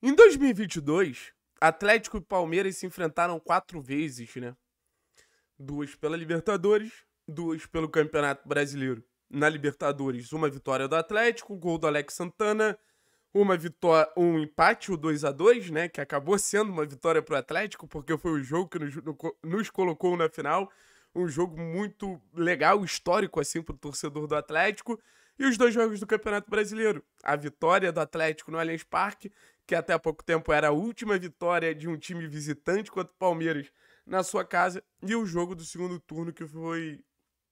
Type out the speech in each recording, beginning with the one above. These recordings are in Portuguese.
Em 2022, Atlético e Palmeiras se enfrentaram quatro vezes, né? Duas pela Libertadores, duas pelo Campeonato Brasileiro. Na Libertadores, uma vitória do Atlético, gol do Alex Santana, uma vitória, um empate, o 2 a 2 né? Que acabou sendo uma vitória para o Atlético, porque foi o jogo que nos, nos colocou na final. Um jogo muito legal, histórico, assim, para o torcedor do Atlético e os dois jogos do Campeonato Brasileiro. A vitória do Atlético no Allianz Parque que até há pouco tempo era a última vitória de um time visitante contra o Palmeiras na sua casa, e o jogo do segundo turno, que foi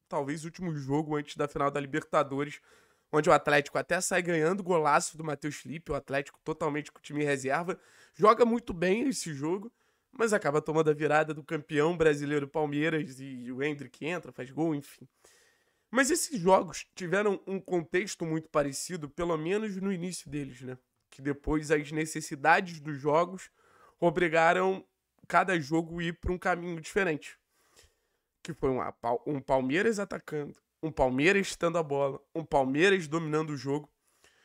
talvez o último jogo antes da final da Libertadores, onde o Atlético até sai ganhando, golaço do Matheus Felipe, o Atlético totalmente com o time reserva, joga muito bem esse jogo, mas acaba tomando a virada do campeão brasileiro Palmeiras e o Hendrick entra, faz gol, enfim. Mas esses jogos tiveram um contexto muito parecido, pelo menos no início deles, né? que depois as necessidades dos jogos obrigaram cada jogo ir para um caminho diferente. Que foi um, um Palmeiras atacando, um Palmeiras estando a bola, um Palmeiras dominando o jogo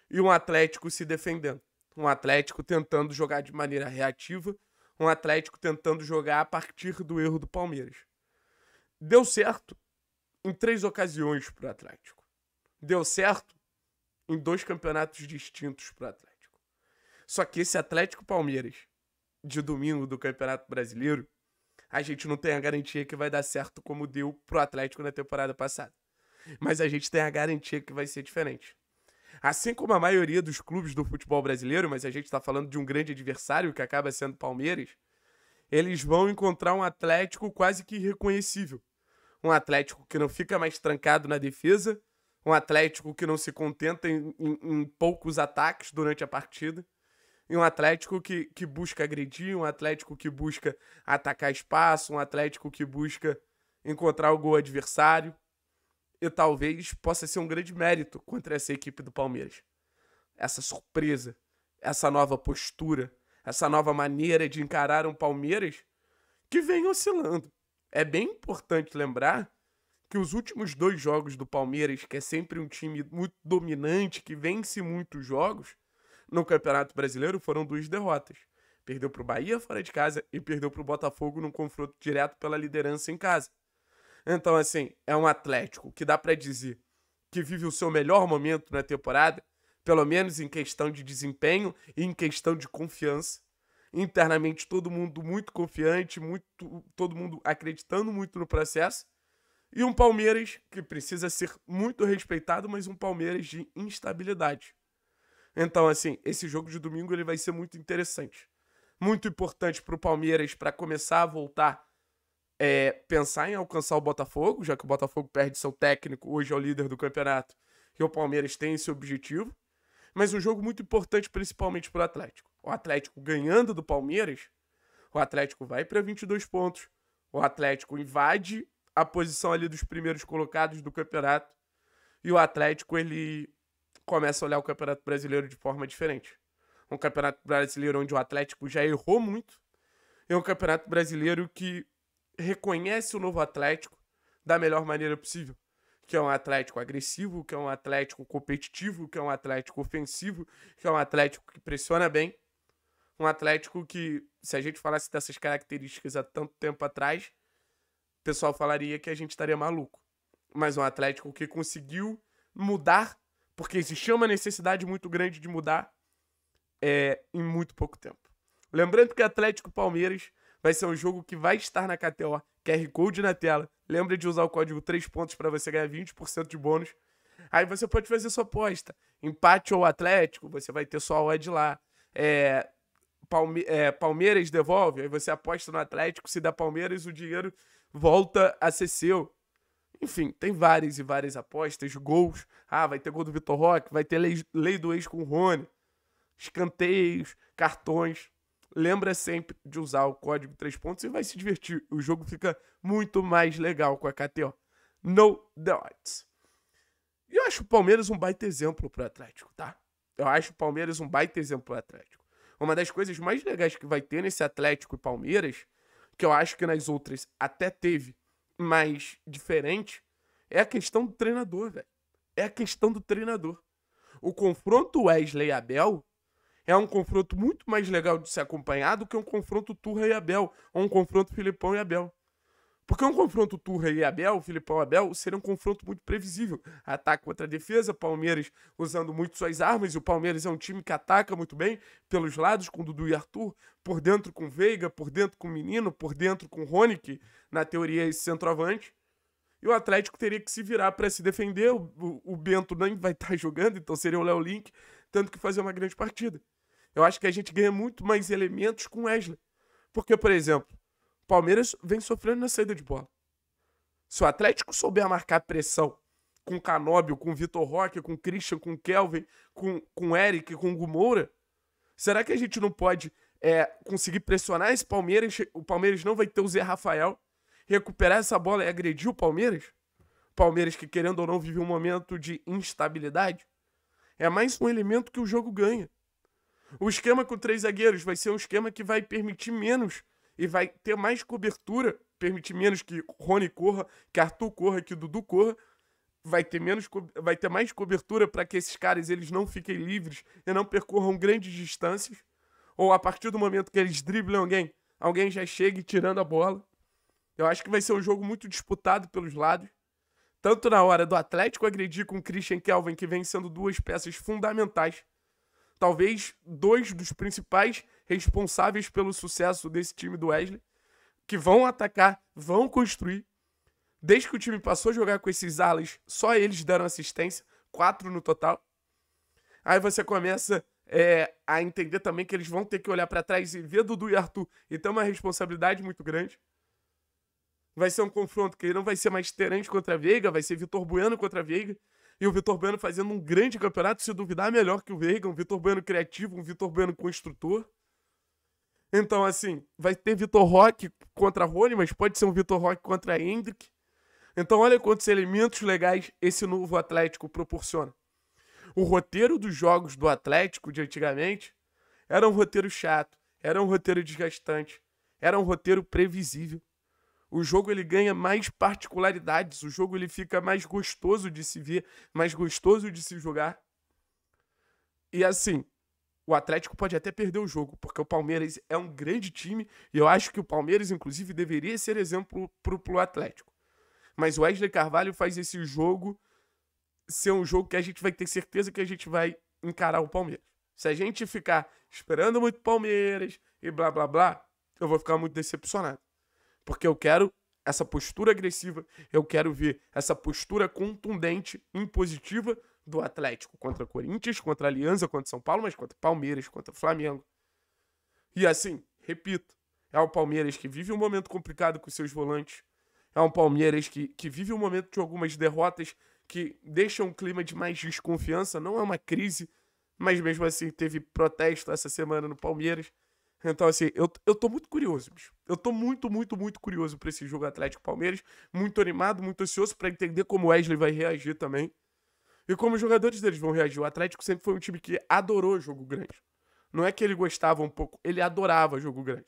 e um Atlético se defendendo. Um Atlético tentando jogar de maneira reativa, um Atlético tentando jogar a partir do erro do Palmeiras. Deu certo em três ocasiões para o Atlético. Deu certo em dois campeonatos distintos para o Atlético. Só que esse Atlético Palmeiras de domingo do Campeonato Brasileiro, a gente não tem a garantia que vai dar certo como deu pro Atlético na temporada passada. Mas a gente tem a garantia que vai ser diferente. Assim como a maioria dos clubes do futebol brasileiro, mas a gente está falando de um grande adversário que acaba sendo Palmeiras, eles vão encontrar um Atlético quase que irreconhecível. Um Atlético que não fica mais trancado na defesa, um Atlético que não se contenta em, em, em poucos ataques durante a partida, e um Atlético que, que busca agredir, um Atlético que busca atacar espaço, um Atlético que busca encontrar o gol adversário. E talvez possa ser um grande mérito contra essa equipe do Palmeiras. Essa surpresa, essa nova postura, essa nova maneira de encarar um Palmeiras que vem oscilando. É bem importante lembrar que os últimos dois jogos do Palmeiras, que é sempre um time muito dominante, que vence muitos jogos, no Campeonato Brasileiro foram duas derrotas. Perdeu para o Bahia fora de casa e perdeu para o Botafogo num confronto direto pela liderança em casa. Então, assim, é um Atlético que dá para dizer que vive o seu melhor momento na temporada, pelo menos em questão de desempenho e em questão de confiança. Internamente, todo mundo muito confiante, muito, todo mundo acreditando muito no processo. E um Palmeiras que precisa ser muito respeitado, mas um Palmeiras de instabilidade. Então, assim, esse jogo de domingo ele vai ser muito interessante. Muito importante para o Palmeiras para começar a voltar é, pensar em alcançar o Botafogo, já que o Botafogo perde seu técnico, hoje é o líder do campeonato, e o Palmeiras tem esse objetivo. Mas um jogo muito importante, principalmente para o Atlético. O Atlético ganhando do Palmeiras, o Atlético vai para 22 pontos. O Atlético invade a posição ali dos primeiros colocados do campeonato. E o Atlético, ele começa a olhar o Campeonato Brasileiro de forma diferente. Um Campeonato Brasileiro onde o Atlético já errou muito, e um Campeonato Brasileiro que reconhece o novo Atlético da melhor maneira possível. Que é um Atlético agressivo, que é um Atlético competitivo, que é um Atlético ofensivo, que é um Atlético que pressiona bem. Um Atlético que, se a gente falasse dessas características há tanto tempo atrás, o pessoal falaria que a gente estaria maluco. Mas um Atlético que conseguiu mudar porque existia uma necessidade muito grande de mudar é, em muito pouco tempo. Lembrando que Atlético Palmeiras vai ser um jogo que vai estar na KTO, QR Code na tela. Lembra de usar o código 3 pontos para você ganhar 20% de bônus. Aí você pode fazer sua aposta. Empate ou Atlético, você vai ter sua odd lá. É, Palme é, Palmeiras devolve, aí você aposta no Atlético, se dá Palmeiras, o dinheiro volta a ser seu. Enfim, tem várias e várias apostas, gols. Ah, vai ter gol do Vitor Roque, vai ter lei, lei do ex com o Rony, escanteios, cartões. Lembra sempre de usar o código 3 pontos e vai se divertir. O jogo fica muito mais legal com a KTO. No the odds. E eu acho o Palmeiras um baita exemplo para o Atlético, tá? Eu acho o Palmeiras um baita exemplo para o Atlético. Uma das coisas mais legais que vai ter nesse Atlético e Palmeiras, que eu acho que nas outras até teve, mais diferente é a questão do treinador, velho. É a questão do treinador. O confronto Wesley Abel é um confronto muito mais legal de se acompanhar do que um confronto Turra e Abel, ou um confronto Filipão e Abel. Porque um confronto Turra e Abel, Filipão Abel, seria um confronto muito previsível. Ataque contra defesa, Palmeiras usando muito suas armas, e o Palmeiras é um time que ataca muito bem, pelos lados, com Dudu e Arthur, por dentro com Veiga, por dentro com Menino, por dentro com Rony, que na teoria é esse centroavante. E o Atlético teria que se virar para se defender, o, o, o, Bento nem vai estar tá jogando, então seria o Léo Link, tanto que fazer uma grande partida. Eu acho que a gente ganha muito mais elementos com Wesley. Porque, por exemplo, Palmeiras vem sofrendo na saída de bola. Se o Atlético souber marcar pressão com Canóbio, com Vitor Roque, com Christian, com Kelvin, com, com Eric, com Gumoura, será que a gente não pode é, conseguir pressionar esse Palmeiras? O Palmeiras não vai ter o Zé Rafael. Recuperar essa bola e agredir o Palmeiras? Palmeiras que, querendo ou não, vive um momento de instabilidade. É mais um elemento que o jogo ganha. O esquema com três zagueiros vai ser um esquema que vai permitir menos e vai ter mais cobertura, permitir menos que Rony corra, que Arthur corra, que Dudu corra, vai ter menos vai ter mais cobertura para que esses caras eles não fiquem livres e não percorram grandes distâncias, ou a partir do momento que eles driblem alguém, alguém já chegue tirando a bola. Eu acho que vai ser um jogo muito disputado pelos lados tanto na hora do Atlético agredir com o Christian Kelvin, que vem sendo duas peças fundamentais, talvez dois dos principais responsáveis pelo sucesso desse time do Wesley, que vão atacar, vão construir. Desde que o time passou a jogar com esses alas, só eles deram assistência, quatro no total. Aí você começa é, a entender também que eles vão ter que olhar para trás e ver Dudu e Arthur, então é uma responsabilidade muito grande. Vai ser um confronto que não vai ser mais Terente contra Veiga, vai ser Vitor Bueno contra Veiga. E o Vitor Bueno fazendo um grande campeonato, se duvidar, melhor que o Veiga. Um Vitor Bueno criativo, um Vitor Bueno construtor. Então, assim, vai ter Vitor Roque contra Rony, mas pode ser um Vitor Roque contra Hendrick. Então, olha quantos elementos legais esse novo Atlético proporciona. O roteiro dos jogos do Atlético de antigamente era um roteiro chato, era um roteiro desgastante, era um roteiro previsível o jogo ele ganha mais particularidades, o jogo ele fica mais gostoso de se ver, mais gostoso de se jogar. E assim, o Atlético pode até perder o jogo, porque o Palmeiras é um grande time e eu acho que o Palmeiras, inclusive, deveria ser exemplo pro, pro Atlético. Mas o Wesley Carvalho faz esse jogo ser um jogo que a gente vai ter certeza que a gente vai encarar o Palmeiras. Se a gente ficar esperando muito Palmeiras e blá blá blá, eu vou ficar muito decepcionado. Porque eu quero essa postura agressiva, eu quero ver essa postura contundente, impositiva do Atlético contra Corinthians, contra Aliança, contra São Paulo, mas contra Palmeiras, contra Flamengo. E assim, repito, é o Palmeiras que vive um momento complicado com seus volantes. É um Palmeiras que, que vive um momento de algumas derrotas que deixam um clima de mais desconfiança. Não é uma crise, mas mesmo assim teve protesto essa semana no Palmeiras. Então, assim, eu, eu tô muito curioso, bicho. Eu tô muito, muito, muito curioso para esse jogo Atlético Palmeiras. Muito animado, muito ansioso para entender como o Wesley vai reagir também. E como os jogadores deles vão reagir. O Atlético sempre foi um time que adorou jogo grande. Não é que ele gostava um pouco, ele adorava jogo grande.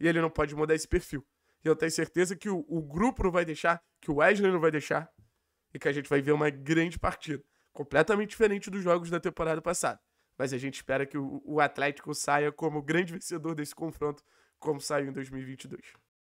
E ele não pode mudar esse perfil. E eu tenho certeza que o, o grupo não vai deixar, que o Wesley não vai deixar. E que a gente vai ver uma grande partida. Completamente diferente dos jogos da temporada passada mas a gente espera que o, o Atlético saia como grande vencedor desse confronto, como saiu em 2022.